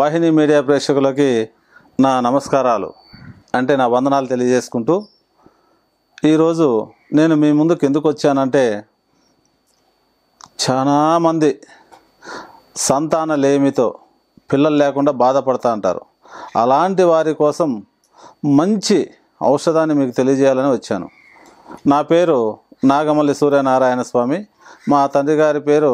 వాహిని media ప్రేక్షకులకి నా నమస్కారాలు అంటే నా వందనాలు తెలియజేసుకుంటూ ఈరోజు నేను మీ ముందుకు ఎందుకు వచ్చానంటే చాలామంది సంతాన లేమితో పిల్లలు లేకుండా బాధపడతా అంటారు అలాంటి వారి కోసం మంచి ఔషధాన్ని మీకు తెలియజేయాలని వచ్చాను నా పేరు నాగమల్లి సూర్యనారాయణ స్వామి మా తండ్రి గారి పేరు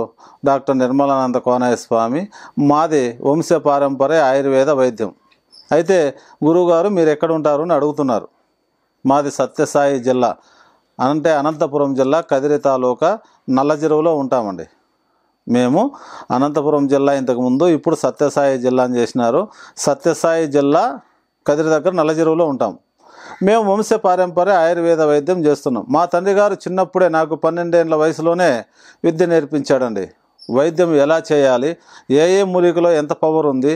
డాక్టర్ నిర్మలానంద కోనయ్య స్వామి మాది వంశ పారంపర్య ఆయుర్వేద వైద్యం అయితే గురువుగారు మీరు ఎక్కడ ఉంటారు అని అడుగుతున్నారు మాది సత్యసాయి జిల్లా అంటే అనంతపురం జిల్లా కదిరి తాలూకా చెరువులో ఉంటామండి మేము అనంతపురం జిల్లా ఇంతకుముందు ఇప్పుడు సత్యసాయి జిల్లా అని చేసినారు సత్యసాయి జిల్లా కదిరి దగ్గర చెరువులో ఉంటాం మేము వంశ పారంపర్య ఆయుర్వేద వైద్యం చేస్తున్నాం మా తండ్రి గారు చిన్నప్పుడే నాకు పన్నెండేళ్ళ వయసులోనే విద్య నేర్పించాడండి వైద్యం ఎలా చేయాలి ఏ ఏ మూలికలో ఎంత పవర్ ఉంది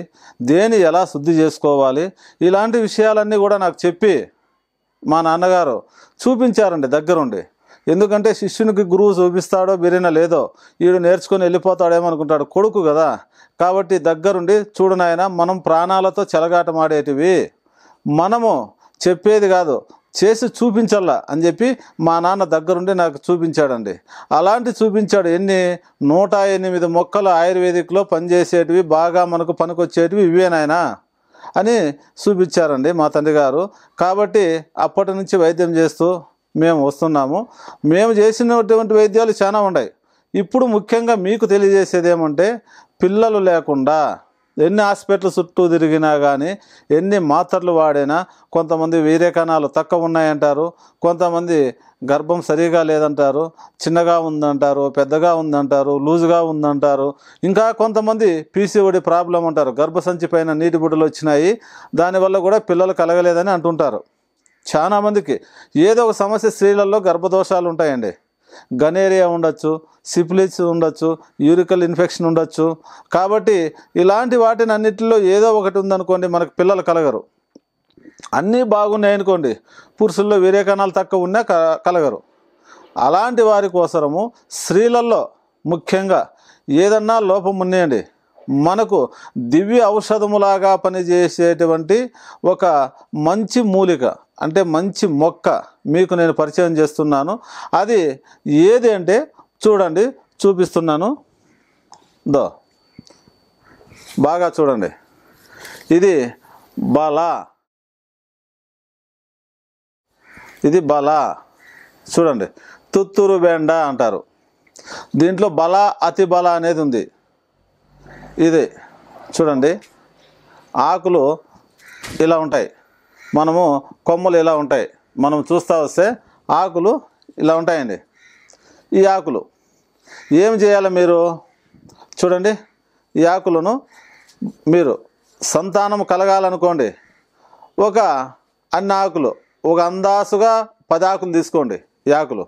దేని ఎలా శుద్ధి చేసుకోవాలి ఇలాంటి విషయాలన్నీ కూడా నాకు చెప్పి మా నాన్నగారు చూపించారండి దగ్గరుండి ఎందుకంటే శిష్యునికి గురువు చూపిస్తాడో బిరిన లేదో వీడు నేర్చుకొని వెళ్ళిపోతాడేమో అనుకుంటాడు కొడుకు కదా కాబట్టి దగ్గరుండి చూడనాయన మనం ప్రాణాలతో చెలగాటమాడేటివి మనము చెప్పేది కాదు చేసి చూపించాలా అని చెప్పి మా నాన్న దగ్గరుండి నాకు చూపించాడండి అలాంటి చూపించాడు ఎన్ని నూట ఎనిమిది మొక్కలు ఆయుర్వేదిక్లో పనిచేసేటివి బాగా మనకు పనికొచ్చేటివి ఇవేనాయనా అని చూపించారండి మా తండ్రి గారు కాబట్టి అప్పటి నుంచి వైద్యం చేస్తూ మేము వస్తున్నాము మేము చేసినటువంటి వైద్యాలు చాలా ఉన్నాయి ఇప్పుడు ముఖ్యంగా మీకు తెలియజేసేది ఏమంటే పిల్లలు లేకుండా ఎన్ని హాస్పిటల్ చుట్టూ తిరిగినా కానీ ఎన్ని మాత్రలు వాడినా కొంతమంది వేరే కణాలు తక్కువ ఉన్నాయంటారు కొంతమంది గర్భం సరిగా లేదంటారు చిన్నగా ఉందంటారు పెద్దగా ఉందంటారు లూజుగా ఉందంటారు ఇంకా కొంతమంది పీసీఓడి ప్రాబ్లం అంటారు గర్భసంచి పైన నీటి బుడ్డలు వచ్చినాయి దానివల్ల కూడా పిల్లలు కలగలేదని అంటుంటారు చాలామందికి ఏదో ఒక సమస్య స్త్రీలలో గర్భదోషాలు ఉంటాయండి గనేరియా ఉండొచ్చు సిప్లిస్ ఉండొచ్చు యూరికల్ ఇన్ఫెక్షన్ ఉండొచ్చు కాబట్టి ఇలాంటి వాటిని అన్నిటిలో ఏదో ఒకటి ఉందనుకోండి మనకు పిల్లలు కలగరు అన్నీ బాగున్నాయి అనుకోండి పురుషుల్లో వేరే కణాలు తక్కువ ఉన్నా కలగరు అలాంటి వారి కోసము స్త్రీలలో ముఖ్యంగా ఏదన్నా లోపం ఉన్నాయండి మనకు దివ్య ఔషధములాగా పనిచేసేటువంటి ఒక మంచి మూలిక అంటే మంచి మొక్క మీకు నేను పరిచయం చేస్తున్నాను అది ఏది అంటే చూడండి చూపిస్తున్నాను దో బాగా చూడండి ఇది బల ఇది బల చూడండి తుత్తూరు బెండ అంటారు దీంట్లో బల అతి బల అనేది ఉంది ఇది చూడండి ఆకులు ఇలా ఉంటాయి మనము కొమ్మలు ఇలా ఉంటాయి మనం చూస్తూ వస్తే ఆకులు ఇలా ఉంటాయండి ఈ ఆకులు ఏం చేయాలి మీరు చూడండి ఈ ఆకులను మీరు సంతానం కలగాలనుకోండి ఒక అన్ని ఆకులు ఒక అందాసుగా పది ఆకులు తీసుకోండి యాకులు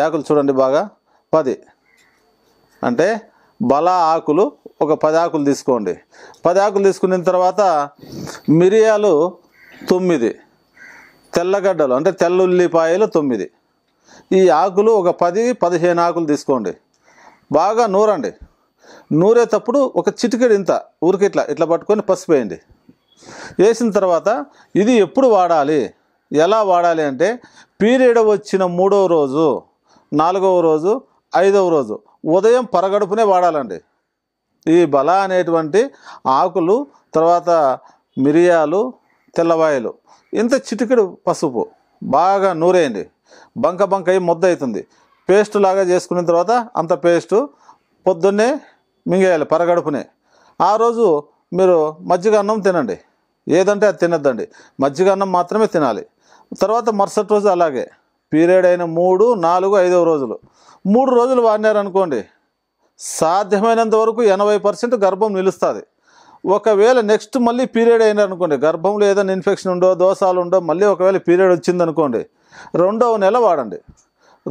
యాకులు చూడండి బాగా పది అంటే బల ఆకులు ఒక పది ఆకులు తీసుకోండి పది ఆకులు తీసుకున్న తర్వాత మిరియాలు తొమ్మిది తెల్లగడ్డలు అంటే తెల్లుల్లిపాయలు తొమ్మిది ఈ ఆకులు ఒక పది పదిహేను ఆకులు తీసుకోండి బాగా నూరండి నూరేటప్పుడు ఒక చిటికెడు ఇంత ఊరికి ఇట్లా ఇట్లా పట్టుకొని పసిపోయండి వేసిన తర్వాత ఇది ఎప్పుడు వాడాలి ఎలా వాడాలి అంటే పీరియడ్ వచ్చిన మూడవ రోజు నాలుగవ రోజు ఐదవ రోజు ఉదయం పరగడుపునే వాడాలండి ఈ బల అనేటువంటి ఆకులు తర్వాత మిరియాలు తెల్లవాయలు ఇంత చిటికెడు పసుపు బాగా నూరేయండి బంక బంక అయ్యి ముద్ద అవుతుంది పేస్ట్ లాగా చేసుకున్న తర్వాత అంత పేస్టు పొద్దున్నే మింగేయాలి పరగడుపునే ఆ రోజు మీరు మజ్జిగ అన్నం తినండి ఏదంటే అది తినద్దండి మజ్జిగ అన్నం మాత్రమే తినాలి తర్వాత మరుసటి రోజు అలాగే పీరియడ్ అయిన మూడు నాలుగు ఐదవ రోజులు మూడు రోజులు వాడినారనుకోండి సాధ్యమైనంత వరకు ఎనభై పర్సెంట్ గర్భం నిలుస్తుంది ఒకవేళ నెక్స్ట్ మళ్ళీ పీరియడ్ అయిన అనుకోండి గర్భంలో ఏదైనా ఇన్ఫెక్షన్ ఉండో దోషాలు ఉండో మళ్ళీ ఒకవేళ పీరియడ్ వచ్చిందనుకోండి రెండవ నెల వాడండి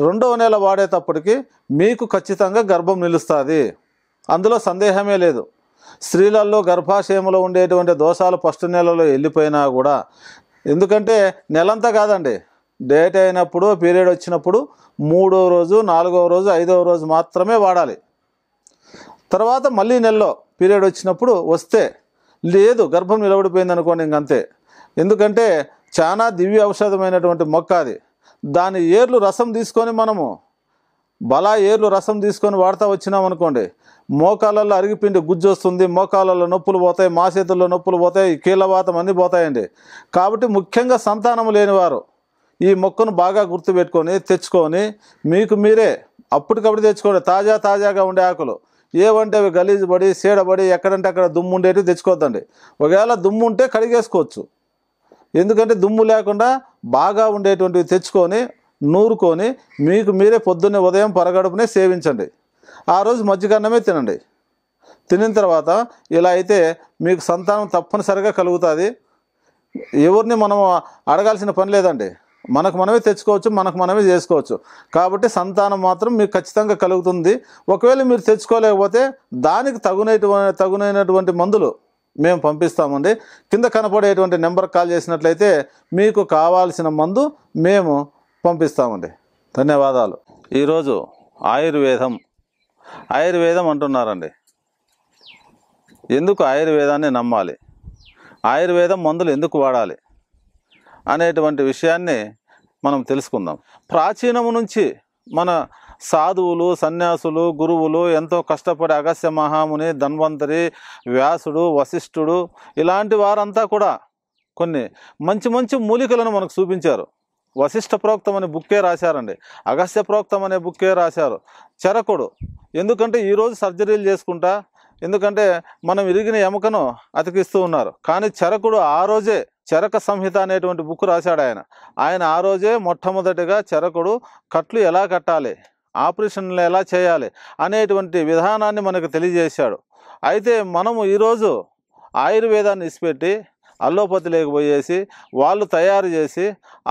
రెండవ నెల వాడేటప్పటికి మీకు ఖచ్చితంగా గర్భం నిలుస్తుంది అందులో సందేహమే లేదు స్త్రీలలో గర్భాశయంలో ఉండేటువంటి దోషాలు ఫస్ట్ నెలలో వెళ్ళిపోయినా కూడా ఎందుకంటే నెలంతా కాదండి డేట్ అయినప్పుడు పీరియడ్ వచ్చినప్పుడు మూడో రోజు నాలుగవ రోజు ఐదవ రోజు మాత్రమే వాడాలి తర్వాత మళ్ళీ నెలలో పీరియడ్ వచ్చినప్పుడు వస్తే లేదు గర్భం నిలబడిపోయింది అనుకోండి ఇంకంతే ఎందుకంటే చాలా దివ్య ఔషధమైనటువంటి మొక్క అది దాని ఏర్లు రసం తీసుకొని మనము బలా ఏర్లు రసం తీసుకొని వాడతా వచ్చినాం అనుకోండి మోకాలలో అరిగిపిండి గుజ్జు వస్తుంది మోకాలలో నొప్పులు పోతాయి మా చేతుల్లో నొప్పులు పోతాయి కీళ్ళవాతం అన్నీ పోతాయండి కాబట్టి ముఖ్యంగా సంతానం లేనివారు ఈ మొక్కను బాగా గుర్తుపెట్టుకొని తెచ్చుకొని మీకు మీరే అప్పటికప్పుడు తెచ్చుకోండి తాజా తాజాగా ఉండే ఆకులు ఏవంటే అవి గలీజు పడి సీడబడి ఎక్కడంటే అక్కడ దుమ్ము ఉండేటివి తెచ్చుకోద్దండి ఒకవేళ దుమ్ము ఉంటే కడిగేసుకోవచ్చు ఎందుకంటే దుమ్ము లేకుండా బాగా ఉండేటువంటివి తెచ్చుకొని నూరుకొని మీకు మీరే పొద్దున్నే ఉదయం పరగడుపునే సేవించండి ఆ రోజు మజ్జిగన్నమే తినండి తినిన తర్వాత ఇలా అయితే మీకు సంతానం తప్పనిసరిగా కలుగుతుంది ఎవరిని మనం అడగాల్సిన పని లేదండి మనకు మనమే తెచ్చుకోవచ్చు మనకు మనమే చేసుకోవచ్చు కాబట్టి సంతానం మాత్రం మీకు ఖచ్చితంగా కలుగుతుంది ఒకవేళ మీరు తెచ్చుకోలేకపోతే దానికి తగునటువంటి తగునైనటువంటి మందులు మేము పంపిస్తామండి కింద కనపడేటువంటి నెంబర్ కాల్ చేసినట్లయితే మీకు కావాల్సిన మందు మేము పంపిస్తామండి ధన్యవాదాలు ఈరోజు ఆయుర్వేదం ఆయుర్వేదం అంటున్నారండి ఎందుకు ఆయుర్వేదాన్ని నమ్మాలి ఆయుర్వేదం మందులు ఎందుకు వాడాలి అనేటువంటి విషయాన్ని మనం తెలుసుకుందాం ప్రాచీనము నుంచి మన సాధువులు సన్యాసులు గురువులు ఎంతో కష్టపడి అగస్య మహాముని ధన్వంతరి వ్యాసుడు వశిష్ఠుడు ఇలాంటి వారంతా కూడా కొన్ని మంచి మంచి మూలికలను మనకు చూపించారు వశిష్ఠ ప్రోక్తం అనే బుక్కే రాశారండి అగస్య ప్రోక్తం అనే బుక్కే రాశారు చెరకుడు ఎందుకంటే ఈరోజు సర్జరీలు చేసుకుంటా ఎందుకంటే మనం ఇరిగిన ఎముకను అతికిస్తూ ఉన్నారు కానీ చెరకుడు ఆ రోజే చరక సంహిత అనేటువంటి బుక్ రాశాడు ఆయన ఆయన ఆ రోజే మొట్టమొదటిగా చరకుడు కట్లు ఎలా కట్టాలి ఆపరేషన్లు ఎలా చేయాలి అనేటువంటి విధానాన్ని మనకు తెలియజేశాడు అయితే మనము ఈరోజు ఆయుర్వేదాన్ని ఇసిపెట్టి అల్లోపతి లేకపోయేసి వాళ్ళు తయారు చేసి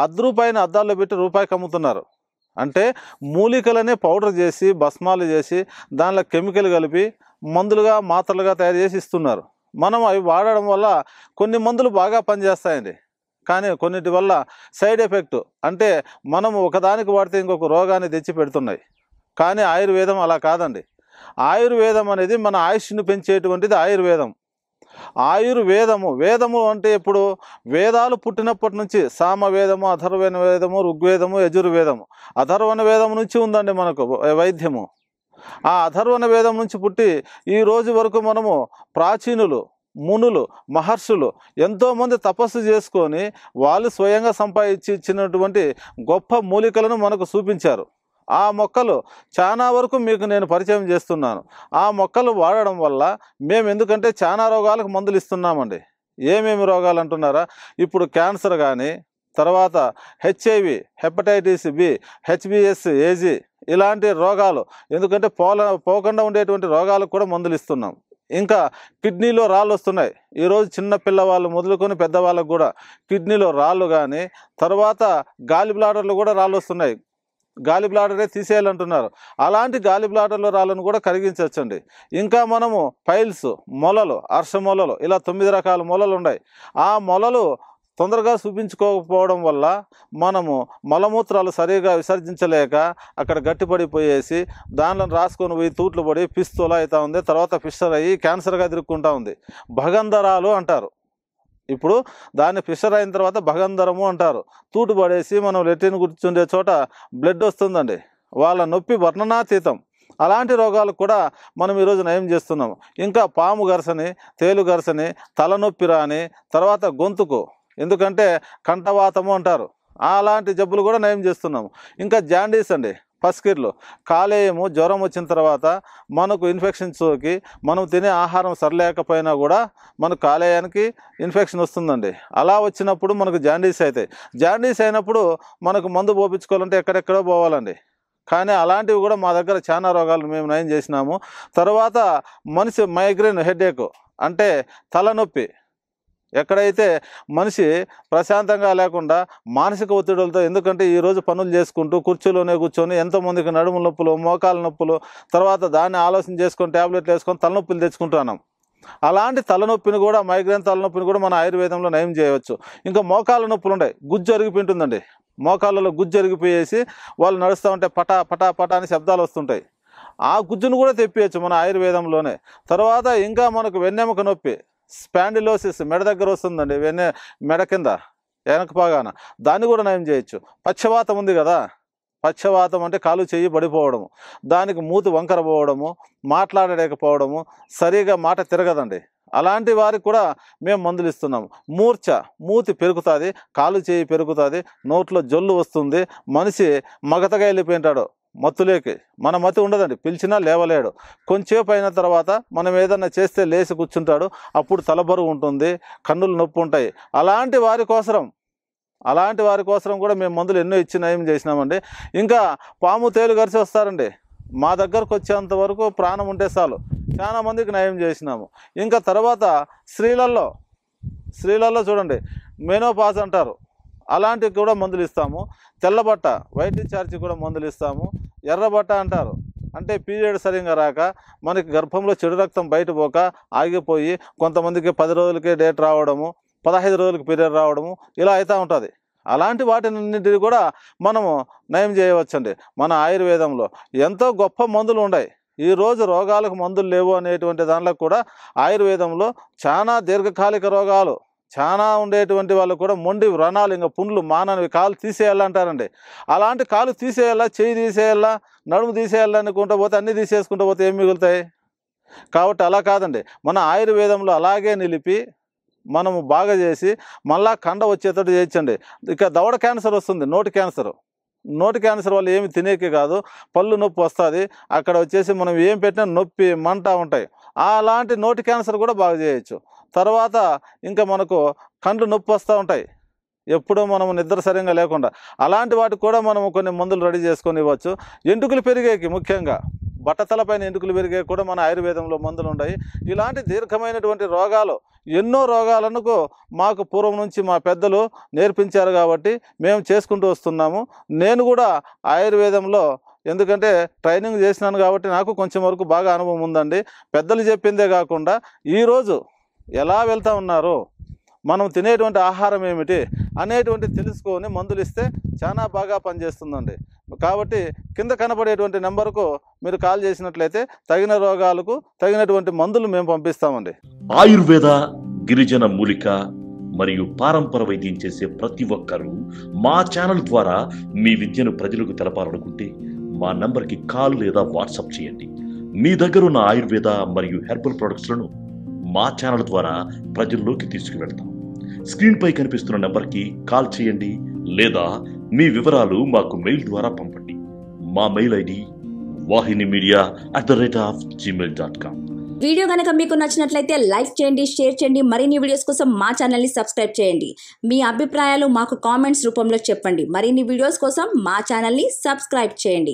అద్దు పైన అద్దాల్లో పెట్టి రూపాయికి అమ్ముతున్నారు అంటే మూలికలనే పౌడర్ చేసి భస్మాలు చేసి దానిలో కెమికల్ కలిపి మందులుగా మాత్రలుగా తయారు చేసి ఇస్తున్నారు మనం అవి వాడడం వల్ల కొన్ని మందులు బాగా పనిచేస్తాయండి కానీ కొన్నిటి వల్ల సైడ్ ఎఫెక్ట్ అంటే మనం ఒకదానికి వాడితే ఇంకొక రోగాన్ని తెచ్చి పెడుతున్నాయి కానీ ఆయుర్వేదం అలా కాదండి ఆయుర్వేదం అనేది మన ఆయుష్ను పెంచేటువంటిది ఆయుర్వేదం ఆయుర్వేదము వేదము అంటే ఇప్పుడు వేదాలు పుట్టినప్పటి నుంచి సామవేదము అథర్వణ వేదము ఋగ్వేదము యజుర్వేదము అథర్వణ వేదం నుంచి ఉందండి మనకు వైద్యము ఆ అథర్వణ వేదం నుంచి పుట్టి ఈ రోజు వరకు మనము ప్రాచీనులు మునులు మహర్షులు ఎంతోమంది తపస్సు చేసుకొని వాళ్ళు స్వయంగా సంపాదించి ఇచ్చినటువంటి గొప్ప మూలికలను మనకు చూపించారు ఆ మొక్కలు చాలా వరకు మీకు నేను పరిచయం చేస్తున్నాను ఆ మొక్కలు వాడడం వల్ల మేము ఎందుకంటే చాలా రోగాలకు మందులు ఇస్తున్నామండి ఏమేమి రోగాలు అంటున్నారా ఇప్పుడు క్యాన్సర్ కానీ తర్వాత HIV hepatitis B HBS AG ఇలాంటి రోగాలు ఎందుకంటే పోల పోకుండా ఉండేటువంటి రోగాలకు కూడా మందులు ఇస్తున్నాం ఇంకా కిడ్నీలో రాళ్ళు వస్తున్నాయి ఈరోజు చిన్న పిల్లవాళ్ళు మొదలుకొని పెద్దవాళ్ళకు కూడా కిడ్నీలో రాళ్ళు కానీ తర్వాత గాలి బ్లాడర్లు కూడా రాళ్ళు వస్తున్నాయి గాలి బ్లాడరే తీసేయాలంటున్నారు అలాంటి గాలి బ్లాడర్లో రాళ్ళను కూడా కరిగించవచ్చండి ఇంకా మనము పైల్స్ మొలలు అర్ష మొలలు ఇలా తొమ్మిది రకాల మొలలు ఉన్నాయి ఆ మొలలు తొందరగా చూపించుకోకపోవడం వల్ల మనము మలమూత్రాలు సరిగా విసర్జించలేక అక్కడ గట్టిపడిపోయేసి దానిలో రాసుకొని పోయి తూట్లు పడి పిస్తులు అవుతూ ఉంది తర్వాత ఫిషర్ అయ్యి క్యాన్సర్గా తిరుక్కుంటూ ఉంది భగంధరాలు అంటారు ఇప్పుడు దాన్ని ఫిషర్ అయిన తర్వాత భగంధరము అంటారు తూటు పడేసి మనం లెట్రిన్ కూర్చుండే చోట బ్లడ్ వస్తుందండి వాళ్ళ నొప్పి వర్ణనాతీతం అలాంటి రోగాలు కూడా మనం ఈరోజు నయం చేస్తున్నాము ఇంకా పాము గరసని తేలు గరసని తలనొప్పి రాని తర్వాత గొంతుకు ఎందుకంటే కంఠవాతము అంటారు అలాంటి జబ్బులు కూడా నయం చేస్తున్నాము ఇంకా జాండీస్ అండి పసికిర్లు కాలేయము జ్వరం వచ్చిన తర్వాత మనకు ఇన్ఫెక్షన్ సోకి మనం తినే ఆహారం సరలేకపోయినా కూడా మన కాలేయానికి ఇన్ఫెక్షన్ వస్తుందండి అలా వచ్చినప్పుడు మనకు జాండీస్ అవుతాయి జాండీస్ అయినప్పుడు మనకు మందు పోపించుకోవాలంటే ఎక్కడెక్కడో పోవాలండి కానీ అలాంటివి కూడా మా దగ్గర చాలా రోగాలు మేము నయం చేసినాము తర్వాత మనిషి మైగ్రేన్ హెడేక్ అంటే తలనొప్పి ఎక్కడైతే మనిషి ప్రశాంతంగా లేకుండా మానసిక ఒత్తిడులతో ఎందుకంటే ఈరోజు పనులు చేసుకుంటూ కుర్చీలోనే కూర్చొని ఎంతోమందికి నడుము నొప్పులు మోకాల నొప్పులు తర్వాత దాన్ని ఆలోచన చేసుకొని ట్యాబ్లెట్లు వేసుకొని తలనొప్పులు తెచ్చుకుంటున్నాం అలాంటి తలనొప్పిని కూడా మైగ్రేన్ తలనొప్పిని కూడా మన ఆయుర్వేదంలో నయం చేయవచ్చు ఇంకా మోకాళ్ళ నొప్పులు ఉన్నాయి గుజ్జు అరిగిపోయింటుందండి మోకాళ్ళలో గుజ్జు అరిగిపోయేసి వాళ్ళు నడుస్తూ ఉంటే పటా పటా పటా అని శబ్దాలు వస్తుంటాయి ఆ గుజ్జును కూడా తెప్పియచ్చు మన ఆయుర్వేదంలోనే తర్వాత ఇంకా మనకు వెన్నెముక నొప్పి స్పాండిలోసిస్ మెడ దగ్గర వస్తుందండి వెనే మెడ కింద వెనక పాగాన దాన్ని కూడా నయం చేయొచ్చు పచ్చవాతం ఉంది కదా పక్షవాతం అంటే కాలు చెయ్యి పడిపోవడము దానికి మూతి వంకర పోవడము మాట్లాడలేకపోవడము సరిగా మాట తిరగదండి అలాంటి వారికి కూడా మేము మందులు ఇస్తున్నాము మూర్ఛ మూతి పెరుగుతుంది కాలు చేయి పెరుగుతుంది నోట్లో జొల్లు వస్తుంది మనిషి మగతగా వెళ్ళిపోయింటాడు మత్తులేకి మన మతి ఉండదండి పిలిచినా లేవలేడు కొంచెంసేపు అయిన తర్వాత మనం ఏదన్నా చేస్తే లేచి కూర్చుంటాడు అప్పుడు తలబరువు ఉంటుంది కన్నులు నొప్పి ఉంటాయి అలాంటి వారి కోసరం అలాంటి వారి కోసం కూడా మేము మందులు ఎన్నో ఇచ్చిన ఏం చేసినామండి ఇంకా పాము తేలు గరిచి వస్తారండి మా దగ్గరకు వచ్చేంత వరకు ప్రాణం ఉంటే చాలు చాలా మందికి నయం చేసినాము ఇంకా తర్వాత స్త్రీలల్లో స్త్రీలల్లో చూడండి మెనోపాజ్ అంటారు అలాంటివి కూడా మందులు ఇస్తాము తెల్లబట్ట వైట్ డిశ్చార్జ్ కూడా మందులు ఇస్తాము ఎర్రబట్ట అంటారు అంటే పీరియడ్ సరిగా రాక మనకి గర్భంలో చెడు రక్తం బయట పోక ఆగిపోయి కొంతమందికి పది రోజులకే డేట్ రావడము పదహైదు రోజులకి పీరియడ్ రావడము ఇలా అవుతూ ఉంటుంది అలాంటి వాటినన్నింటినీ కూడా మనము నయం చేయవచ్చండి మన ఆయుర్వేదంలో ఎంతో గొప్ప మందులు ఉన్నాయి ఈరోజు రోగాలకు మందులు లేవు అనేటువంటి దాంట్లో కూడా ఆయుర్వేదంలో చాలా దీర్ఘకాలిక రోగాలు చాలా ఉండేటువంటి వాళ్ళు కూడా మొండి రణాలు ఇంకా పుండ్లు మానవి కాలు తీసేయాలంటారండి అలాంటి కాలు తీసేయాలా చేయి తీసేయాలా నడుము తీసేయాలనుకుంటూ పోతే అన్నీ తీసేసుకుంటూ పోతే ఏం మిగులుతాయి కాబట్టి అలా కాదండి మన ఆయుర్వేదంలో అలాగే నిలిపి మనము బాగా చేసి మళ్ళా కండ వచ్చేటట్టు చేయించండి ఇక దవడ క్యాన్సర్ వస్తుంది నోటి క్యాన్సర్ నోటి క్యాన్సర్ వల్ల ఏమి తినేకి కాదు పళ్ళు నొప్పి వస్తుంది అక్కడ వచ్చేసి మనం ఏం పెట్టినా నొప్పి మంట ఉంటాయి అలాంటి నోటి క్యాన్సర్ కూడా బాగా చేయొచ్చు తర్వాత ఇంకా మనకు కండ్లు నొప్పి వస్తూ ఉంటాయి ఎప్పుడూ మనం నిద్ర సరిగా లేకుండా అలాంటి వాటికి కూడా మనం కొన్ని మందులు రెడీ చేసుకొని ఇవ్వచ్చు ఎంటుకలు పెరిగేకి ముఖ్యంగా బట్టతలపైన ఎంటుకలు పెరిగే కూడా మన ఆయుర్వేదంలో మందులు ఉన్నాయి ఇలాంటి దీర్ఘమైనటువంటి రోగాలు ఎన్నో రోగాలకు మాకు పూర్వం నుంచి మా పెద్దలు నేర్పించారు కాబట్టి మేము చేసుకుంటూ వస్తున్నాము నేను కూడా ఆయుర్వేదంలో ఎందుకంటే ట్రైనింగ్ చేసినాను కాబట్టి నాకు కొంచెం వరకు బాగా అనుభవం ఉందండి పెద్దలు చెప్పిందే కాకుండా ఈరోజు ఎలా వెళ్తూ ఉన్నారో మనం తినేటువంటి ఆహారం ఏమిటి అనేటువంటి తెలుసుకొని మందులు ఇస్తే చాలా బాగా పనిచేస్తుందండి కాబట్టి కింద కనబడేటువంటి నెంబర్కు మీరు కాల్ చేసినట్లయితే తగిన రోగాలకు తగినటువంటి మందులు మేము పంపిస్తామండి ఆయుర్వేద గిరిజన మూలిక మరియు పారంపర వైద్యం చేసే ప్రతి ఒక్కరూ మా ఛానల్ ద్వారా మీ విద్యను ప్రజలకు తెలపాలనుకుంటే మా నంబర్కి కాల్ లేదా వాట్సాప్ చేయండి మీ దగ్గర ఉన్న ఆయుర్వేద మరియు హెర్బల్ ప్రొడక్ట్స్లను మా ఛానల్ ద్వారా ప్రజల్లోకి తీసుకువెళ్తాం స్క్రీన్పై కనిపిస్తున్న నెంబర్కి కాల్ చేయండి లేదా మీ వివరాలు మాకు మెయిల్ ద్వారా పంపండి మా mail ID Vahini media at the rate of Gmail dot com video కనుక మీకు నచ్చినట్లయితే లైక్ చేయండి షేర్ చేయండి మరిన్ని వీడియోస్ కోసం మా ఛానల్ని సబ్స్క్రైబ్ చేయండి మీ అభిప్రాయాలు మాకు కామెంట్స్ రూపంలో చెప్పండి మరిన్ని వీడియోస్ కోసం మా ఛానల్ని సబ్స్క్రైబ్ చేయండి